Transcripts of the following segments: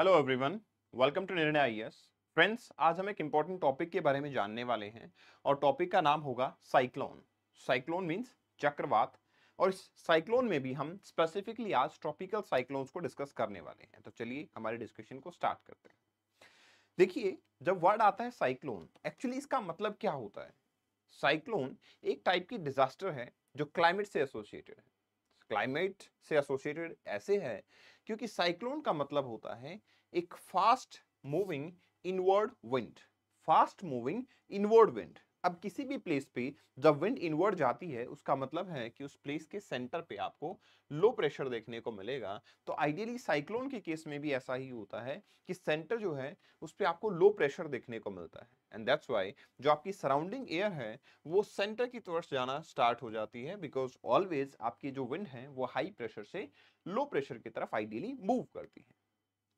Hello everyone welcome to निर्णय आई friends आज हम एक इम्पॉर्टेंट टॉपिक के बारे में जानने वाले हैं और टॉपिक का नाम होगा साइक्लोन साइक्लोन मींस चक्रवात और इस साइक्लोन में भी हम स्पेसिफिकली आज ट्रॉपिकल साइक्लोन्स को डिस्कस करने वाले हैं तो चलिए हमारे डिस्कशन को स्टार्ट करते हैं देखिए जब वर्ड आता है साइक्लोन एक्चुअली इसका मतलब क्या होता है साइक्लोन एक टाइप की डिजास्टर है जो क्लाइमेट से एसोसिएटेड है क्लाइमेट से एसोसिएटेड ऐसे है क्योंकि साइक्लोन का मतलब होता है एक fast moving inward wind fast moving inward wind अब किसी भी प्लेस पे जब विंड इनवर्ड जाती है उसका मतलब है कि उस प्लेस के सेंटर पे आपको लो प्रेशर देखने को मिलेगा तो आइडियली साइक्लोन के केस में भी ऐसा ही होता है कि सेंटर जो है उस पर आपको लो प्रेशर देखने को मिलता है एंड दैट्स वाई जो आपकी सराउंडिंग एयर है वो सेंटर की तरफ जाना स्टार्ट हो जाती है बिकॉज ऑलवेज आपकी जो विंड है वो हाई प्रेशर से लो प्रेशर की तरफ आइडियली मूव करती है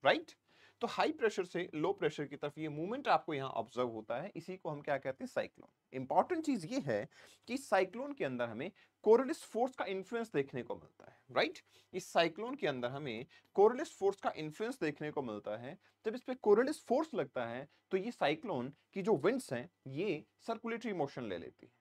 राइट right? तो हाई प्रेशर से लो प्रेशर की तरफ ये मूवमेंट आपको यहाँ ऑब्जर्व होता है इसी को हम क्या कहते हैं साइक्लोन इंपॉर्टेंट चीज ये है कि साइक्लोन के अंदर हमें कोरलिस फोर्स का इन्फ्लुएंस देखने को मिलता है राइट इस साइक्लोन के अंदर हमें कोरलिस फोर्स का इन्फ्लुएंस देखने को मिलता है जब इस पर कोरलिस फोर्स लगता है तो ये साइक्लोन की जो विंड्स हैं ये सर्कुलेटरी मोशन ले लेती है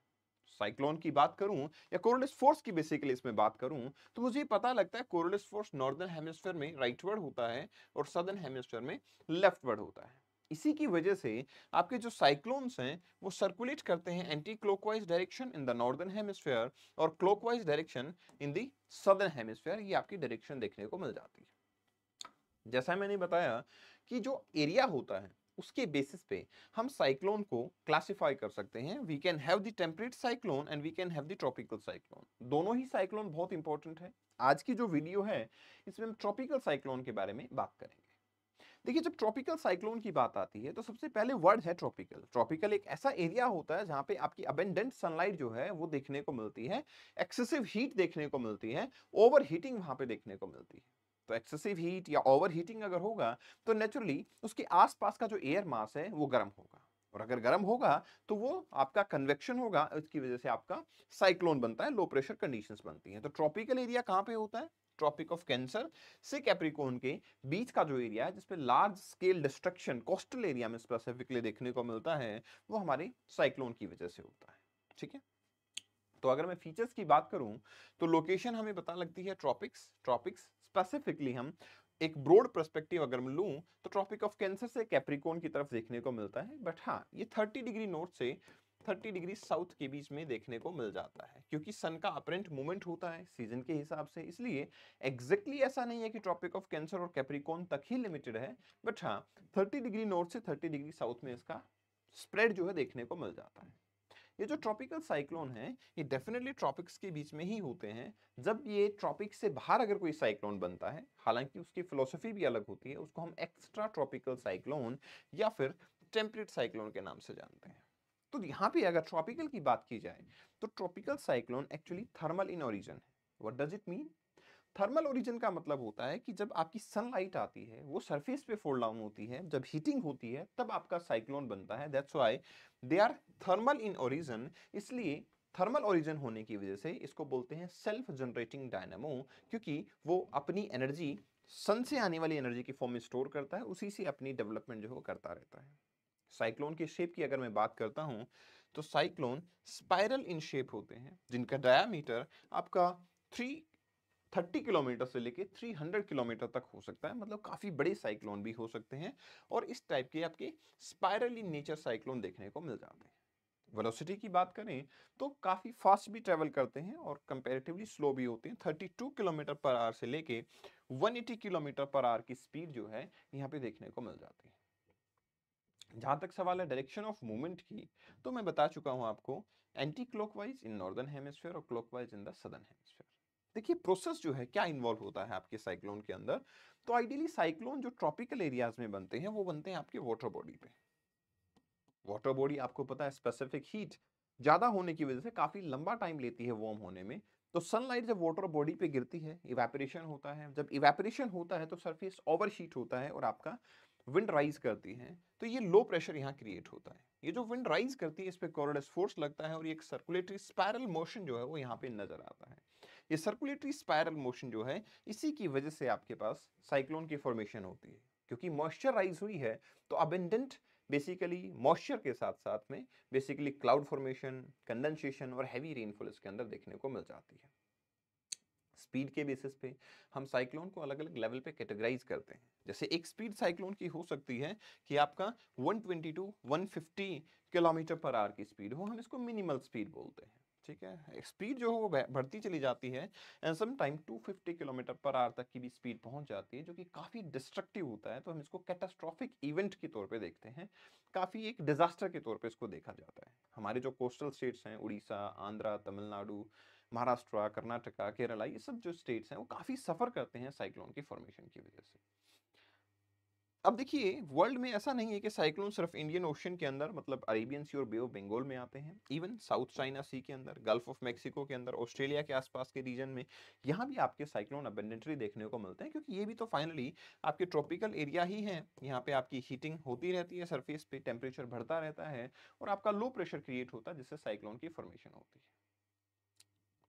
साइक्लोन की बात करूं या कोरोलिस फोर्स की बेसिकली इसमें बात करूं तो मुझे पता लगता है कोरोलिस फोर्स नॉर्दर्न हेमिस्फेयर में राइटवर्ड होता है और सदर्न हेमिस्फेयर में लेफ्टवर्ड होता है इसी की वजह से आपके जो साइक्लोन्स हैं वो सर्कुलेट करते हैं anti clockwise direction in the northern hemisphere और clockwise direction in the southern hemisphere ये आपकी डायरेक्शन देखने को मिल जाती है जैसा मैंने बताया कि जो एरिया होता है उसके बेसिस पे हम साइक्लोन को क्लासिफाई कर सकते हैं we can have the temperate cyclone and we can have the tropical cyclone दोनों ही साइक्लोन बहुत इंपॉर्टेंट है आज की जो वीडियो है इसमें हम ट्रॉपिकल साइक्लोन के बारे में बात करेंगे देखिए जब ट्रॉपिकल साइक्लोन की बात आती है तो सबसे पहले वर्ड है ट्रॉपिकल ट्रॉपिकल एक ऐसा एरिया होता है जहां पे आपकी अबेंडेंट सनलाइट जो है वो देखने को मिलती है एक्सेसिव हीट देखने को मिलती है ओवर हीटिंग वहां पे देखने को मिलती है तो एक्सेसिव हीट या ओवर हीटिंग अगर होगा तो नेचुरली उसके आसपास का जो एयर मास है वो गर्म होगा और अगर गर्म होगा तो वो आपका कन्वेक्शन होगा इसकी वजह से आपका साइक्लोन बनता है लो प्रेशर कंडीशंस बनती हैं तो ट्रॉपिकल एरिया कहाँ पे होता है ट्रॉपिक ऑफ कैंसर से कैप्रिकोन के बीच का जो एरिया है जिसपे large scale destruction coastal area में स्पेसिफिकली देखने को मिलता है वो हमारे साइक्लोन की वजह से होता है ठीक है तो अगर मैं फीचर्स की बात करूं तो लोकेशन हमें पता लगती है ट्रॉपिक्स ट्रॉपिक्स स्पेसिफिकली हम एक ब्रॉड परस्पेक्टिव अगर मैं लूँ तो ट्रॉपिक ऑफ कैंसर से कैप्रिकोन की तरफ देखने को मिलता है बट हाँ ये थर्टी डिग्री नॉर्थ से 30 डिग्री साउथ के बीच में देखने को मिल जाता है क्योंकि सन का अपरेंट मूवमेंट होता है सीजन के हिसाब से इसलिए एग्जैक्टली ऐसा नहीं है कि ट्रॉपिक ऑफ कैंसर और कैप्रिकोन तक ही लिमिटेड है बट हाँ थर्टी डिग्री नॉर्थ से थर्टी डिग्री साउथ में इसका स्प्रेड जो है देखने को मिल जाता है ये जो ट्रॉपिकल साइक्लोन है ये डेफिनेटली ट्रॉपिक्स के बीच में ही होते हैं जब ये ट्रॉपिक से बाहर अगर कोई साइक्लोन बनता है हालांकि उसकी फिलोसफी भी अलग होती है उसको हम एक्स्ट्रा ट्रॉपिकल साइक्लोन या फिर टेम्परेट साइक्लोन के नाम से जानते हैं तो यहाँ पे अगर ट्रॉपिकल की बात की जाए तो tropical cyclone actually thermal in origin है what does it mean thermal origin का मतलब होता है कि जब आपकी सनलाइट आती है वो सरफेस पे फोल्ड डाउन होती है जब हीटिंग होती है तब आपका साइक्लोन बनता है that's why they are thermal in origin इसलिए थर्मल ओरिजिन होने की वजह से इसको बोलते हैं सेल्फ जनरेटिंग डायनामो क्योंकि वो अपनी एनर्जी सन से आने वाली एनर्जी की फॉर्म में स्टोर करता है उसी से अपनी डेवलपमेंट जो है वो करता रहता है साइक्लोन के शेप की अगर मैं बात करता हूँ तो साइक्लोन स्पाइरल इन शेप होते हैं जिनका डायामीटर आपका थ्री 30 किलोमीटर से लेके 300 किलोमीटर तक हो सकता है मतलब काफ़ी बड़े साइक्लोन भी हो सकते हैं और इस टाइप के आपके स्पायरली नेचर साइक्लोन देखने को मिल जाते हैं वेलोसिटी की बात करें तो काफ़ी फास्ट भी ट्रेवल करते हैं और कंपेरेटिवली स्लो भी होते हैं 32 किलोमीटर पर आवर से लेके 180 किलोमीटर पर आवर की स्पीड जो है यहाँ पे देखने को मिल जाती है जहां तक सवाल है डायरेक्शन ऑफ मूवमेंट की तो मैं बता चुका हूं आपको anti clockwise in northern hemisphere और clockwise in the southern hemisphere देखिए प्रोसेस जो है क्या इन्वॉल्व होता है आपके साइक्लोन के अंदर तो आइडियली साइक्लोन जो ट्रॉपिकल एरियाज में बनते हैं वो बनते हैं आपके वाटर बॉडी पे वाटर बॉडी आपको पता है स्पेसिफिक हीट ज़्यादा होने की वजह से काफ़ी लंबा टाइम लेती है वार्म होने में तो सनलाइट जब वाटर बॉडी पे गिरती है इवेपरेशन होता है जब इवेपरेशन होता है तो सरफेस ओवर होता है और आपका विंड राइज करती है तो ये लो प्रेशर यहाँ क्रिएट होता है ये जो विंड राइज करती है इस पर कॉरडस फोर्स लगता है और ये एक सर्कुलेटरी स्पायरल मोशन जो है वो यहाँ पे नजर आता है ये सर्कुलेटरी स्पायरल मोशन जो है इसी की वजह से आपके पास साइक्लोन की फॉर्मेशन होती है क्योंकि मॉइस्चर राइज हुई है तो अबेंडेंट बेसिकली मॉइस्चर के साथ साथ में बेसिकली क्लाउड फॉर्मेशन कंडेंसेशन और हैवी रेनफॉल इसके अंदर देखने को मिल जाती है स्पीड के बेसिस पे हम साइक्लोन को अलग अलग लेवल पे कैटेगराइज करते हैं जैसे एक स्पीड साइक्लोन की हो सकती है कि आपका 122, 150 किलोमीटर पर आवर की स्पीड हो हम इसको मिनिमल स्पीड बोलते हैं ठीक है स्पीड जो है वो बढ़ती चली जाती है एंड सम टाइम 250 किलोमीटर पर आर तक की भी स्पीड पहुंच जाती है जो कि काफ़ी डिस्ट्रक्टिव होता है तो हम इसको कैटास्ट्रॉफिक इवेंट के तौर पे देखते हैं काफ़ी एक डिजास्टर के तौर पे इसको देखा जाता है हमारे जो कोस्टल स्टेट्स हैं उड़ीसा आंध्रा तमिलनाडु महाराष्ट्र कर्नाटका केरला ये सब जो स्टेट्स हैं वो काफ़ी सफ़र करते हैं साइक्लोन की फॉर्मेशन की वजह से अब देखिए वर्ल्ड में ऐसा नहीं है कि साइक्लोन सिर्फ इंडियन ओशन के अंदर मतलब अरेबियन सी और बे ऑफ बंगाल में आते हैं इवन साउथ चाइना सी के अंदर गल्फ ऑफ मेक्सिको के अंदर ऑस्ट्रेलिया के आसपास के रीजन में यहाँ भी आपके साइक्लोन अबेंडेंटरी देखने को मिलते हैं क्योंकि ये भी तो फाइनली आपके ट्रॉपिकल एरिया ही है यहाँ पे आपकी हीटिंग होती रहती है सरफेस पे टेम्परेचर बढ़ता रहता है और आपका लो प्रेशर क्रिएट होता है जिससे साइक्लोन की फॉर्मेशन होती है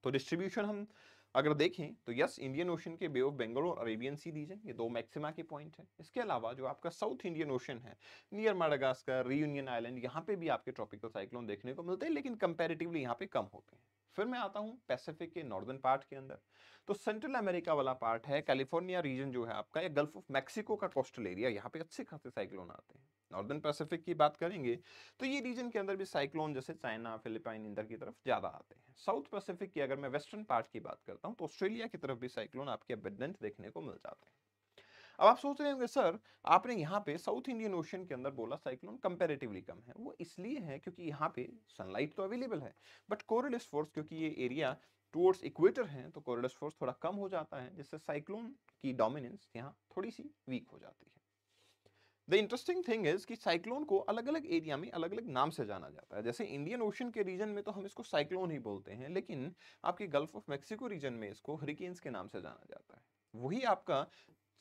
तो डिस्ट्रीब्यूशन हम अगर देखें तो यस इंडियन ओशन के बे ऑफ बंगाल और अरेबियन सी रीजन ये दो मैक्सिमा के पॉइंट हैं इसके अलावा जो आपका साउथ इंडियन ओशन है नियर माडागास्कर रीयूनियन आइलैंड यहाँ पे भी आपके ट्रॉपिकल साइक्लोन देखने को मिलते हैं लेकिन कंपेरेटिवली यहाँ पे कम होते हैं फिर मैं आता हूँ पैसिफिक के नॉर्दर्न पार्ट के अंदर तो सेंट्रल अमेरिका वाला पार्ट है कैलिफोर्निया रीजन जो है आपका या गल्फ ऑफ मैक्सिको का कोस्टल एरिया यहाँ पे अच्छे खासे साइक्लोन आते हैं नॉर्दर्न पैसिफिक की बात करेंगे तो ये रीजन के अंदर भी साइक्लोन जैसे चाइना फिलिपाइन इंदर की तरफ ज़्यादा आते हैं साउथ पैसिफिक की अगर मैं वेस्टर्न पार्ट की बात करता हूँ तो ऑस्ट्रेलिया की तरफ भी साइक्लोन आपके अबेडेंट देखने को मिल जाते हैं अब आप सोच रहे होंगे सर आपने यहाँ पे साउथ इंडियन ओशन के अंदर बोला साइक्लोन कंपेरेटिवली कम है वो इसलिए है क्योंकि यहाँ पे सनलाइट तो अवेलेबल है बट कोरलिस फोर्स क्योंकि ये एरिया टूवर्ड्स इक्वेटर है तो कोरलिस फोर्स थोड़ा कम हो जाता है जिससे साइक्लोन की डोमिनेंस यहाँ थोड़ी सी वीक हो जाती है द इंटरेस्टिंग थिंग इज कि साइक्लोन को अलग अलग एरिया में अलग अलग नाम से जाना जाता है जैसे इंडियन ओशन के रीजन में तो हम इसको साइक्लोन ही बोलते हैं लेकिन आपके गल्फ ऑफ मेक्सिको रीजन में इसको हरिकेन्स के नाम से जाना जाता है वही आपका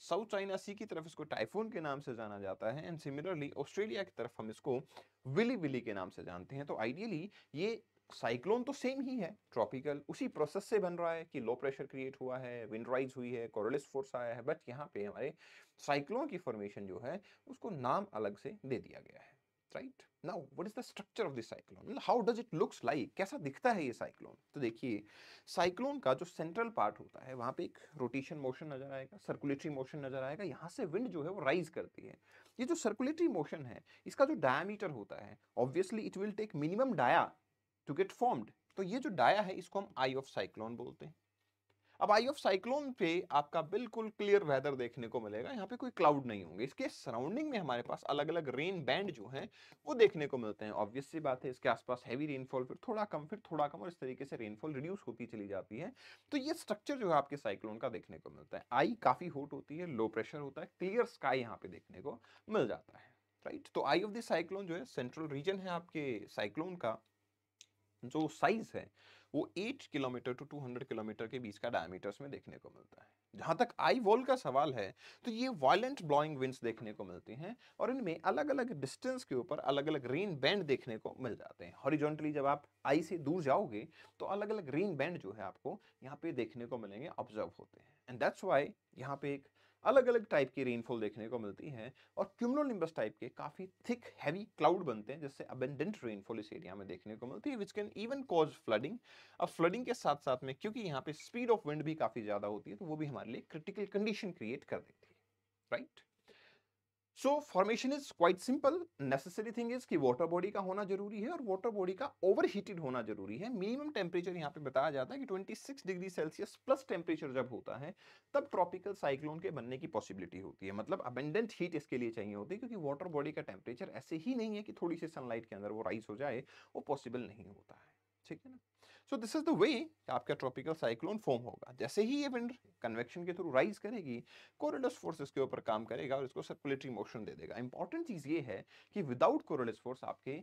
साउथ चाइना सी की तरफ इसको टाइफून के नाम से जाना जाता है एंड सिमिलरली ऑस्ट्रेलिया की तरफ हम इसको विली विली के नाम से जानते हैं तो आइडियली ये साइक्लोन तो सेम ही है ट्रॉपिकल उसी प्रोसेस से बन रहा है कि लो प्रेशर क्रिएट हुआ है विंड राइज हुई है कोरोलिस फोर्स आया है बट यहाँ पे हमारे साइक्लोन की फॉर्मेशन जो है उसको नाम अलग से दे दिया गया है right now what is the structure of the cyclone how does it looks like कैसा दिखता है ये साइक्लोन तो देखिए साइक्लोन का जो सेंट्रल पार्ट होता है वहाँ पे एक रोटेशन मोशन नजर आएगा सर्कुलेटरी मोशन नजर आएगा यहाँ से विंड जो है वो राइज करती है ये जो सर्कुलेटरी मोशन है इसका जो डायामीटर होता है obviously it will take minimum dia to get formed तो ये जो डाया है इसको हम आई ऑफ साइक्लोन बोलते हैं अब आई ऑफ साइक्लोन पे आपका बिल्कुल क्लियर वेदर देखने को मिलेगा यहाँ पे कोई क्लाउड नहीं होंगे इसके सराउंडिंग में हमारे पास अलग अलग रेन बैंड जो हैं वो देखने को मिलते हैं ऑब्वियसली बात है इसके आसपास हैवी रेनफॉल फिर थोड़ा कम फिर थोड़ा कम और इस तरीके से रेनफॉल रिड्यूस होती चली जाती है तो ये स्ट्रक्चर जो है आपके साइक्लोन का देखने को मिलता है आई काफी होट होती है लो प्रेशर होता है क्लियर स्काई यहाँ पे देखने को मिल जाता है राइट तो आई ऑफ द साइक्लोन जो है सेंट्रल रीजन है आपके साइक्लोन का जो साइज है वो 8 किलोमीटर टू 200 किलोमीटर के बीच का डायमीटर्स में देखने को मिलता है जहां तक आई वॉल का सवाल है तो ये वायलेंट ब्लॉइंग विंड्स देखने को मिलते हैं और इनमें अलग अलग डिस्टेंस के ऊपर अलग अलग रेन बैंड देखने को मिल जाते हैं हॉरिजॉन्टली जब आप आई से दूर जाओगे तो अलग अलग रेन बैंड जो है आपको यहाँ पे देखने को मिलेंगे ऑब्जर्व होते हैं एंड दैट्स वाई यहाँ पे एक अलग अलग टाइप की रेनफॉल देखने को मिलती है और क्यूमलोनिम्बस टाइप के काफ़ी थिक हैवी क्लाउड बनते हैं जिससे अबेंडेंट रेनफॉल इस एरिया में देखने को मिलती है which can even cause flooding अब फ्लडिंग के साथ साथ में क्योंकि यहाँ पे स्पीड ऑफ विंड भी काफ़ी ज़्यादा होती है तो वो भी हमारे लिए क्रिटिकल कंडीशन क्रिएट कर देती है right right? So formation is quite simple necessary thing is कि वाटर बॉडी का होना जरूरी है और वाटर बॉडी का ओवर हीटेड होना जरूरी है मिनिमम टेम्परेचर यहाँ पे बताया जाता है कि 26 डिग्री सेल्सियस प्लस टेम्परेचर जब होता है तब ट्रॉपिकल साइक्लोन के बनने की पॉसिबिलिटी होती है मतलब अबेंडेंट हीट इसके लिए चाहिए होती है क्योंकि वाटर बॉडी का टेम्परेचर ऐसे ही नहीं है कि थोड़ी सी सनलाइट के अंदर वो राइज हो जाए वो पॉसिबल नहीं होता है ठीक है ना so this is the way आपका ट्रॉपिकल साइक्लोन फॉर्म होगा जैसे ही ये विंड कन्वेक्शन के थ्रू राइज करेगी कोरोलस फोर्स इसके ऊपर काम करेगा और इसको सर्कुलेटरी मोशन दे देगा इंपॉर्टेंट चीज़ ये है कि विदाउट कोरोलस फोर्स आपके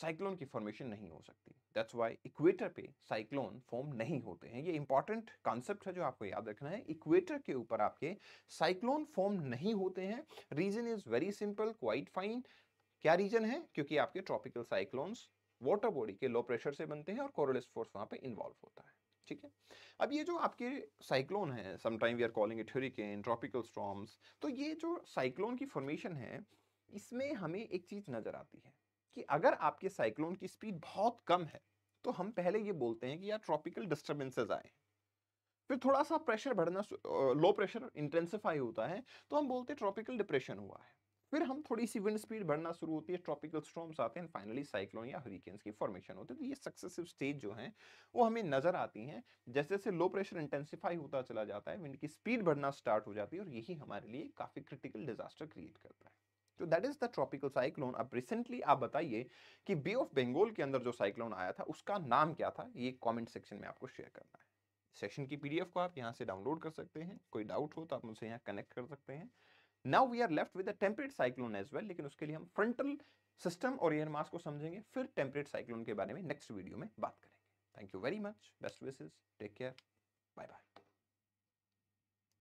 साइक्लोन की फॉर्मेशन नहीं हो सकती दैट्स वाई इक्वेटर पे साइक्लोन फॉर्म नहीं होते हैं ये इंपॉर्टेंट कॉन्सेप्ट है जो आपको याद रखना है इक्वेटर के ऊपर आपके साइक्लोन फॉर्म नहीं होते हैं reason is very simple quite fine क्या रीजन है क्योंकि आपके ट्रॉपिकल साइक्लोन्स वाटर बॉडी के लो प्रेशर से बनते हैं और कोरोलिस फोर्स वहाँ पे इन्वॉल्व होता है ठीक है अब ये जो आपके साइक्लोन है sometime we are calling it hurricane tropical storms तो ये जो साइक्लोन की फॉर्मेशन है इसमें हमें एक चीज़ नज़र आती है कि अगर आपके साइक्लोन की स्पीड बहुत कम है तो हम पहले ये बोलते हैं कि यार ट्रॉपिकल डिस्टर्बेंसेज आए फिर थोड़ा सा प्रेशर बढ़ना लो प्रेशर इंटेंसिफाई होता है तो हम बोलते हैं ट्रॉपिकल डिप्रेशन हुआ है फिर हम थोड़ी सी विंड स्पीड बढ़ना शुरू होती है ट्रॉपिकल स्टॉर्म्स आते हैं फाइनली साइक्लोन या हरिकेन्स की फॉर्मेशन होती है तो ये सक्सेसिव स्टेज जो है वो हमें नजर आती हैं जैसे जैसे लो प्रेशर इंटेंसिफाई होता चला जाता है विंड की स्पीड बढ़ना स्टार्ट हो जाती है और यही हमारे लिए काफ़ी क्रिटिकल डिजास्टर क्रिएट करता है तो that is the tropical cyclone अब रिसेंटली आप बताइए कि बे ऑफ बंगाल के अंदर जो साइक्लोन आया था उसका नाम क्या था ये कॉमेंट सेक्शन में आपको शेयर करना है सेशन की पीडीएफ को आप यहाँ से डाउनलोड कर सकते हैं कोई डाउट हो तो आप मुझसे यहाँ कनेक्ट कर सकते हैं now we are left with a temperate cyclone as well लेकिन उसके लिए हम फ्रंटल सिस्टम और एयर मास को समझेंगे फिर टेम्परेट साइक्लोन के बारे में नेक्स्ट वीडियो में बात करेंगे thank you very much best wishes take care bye bye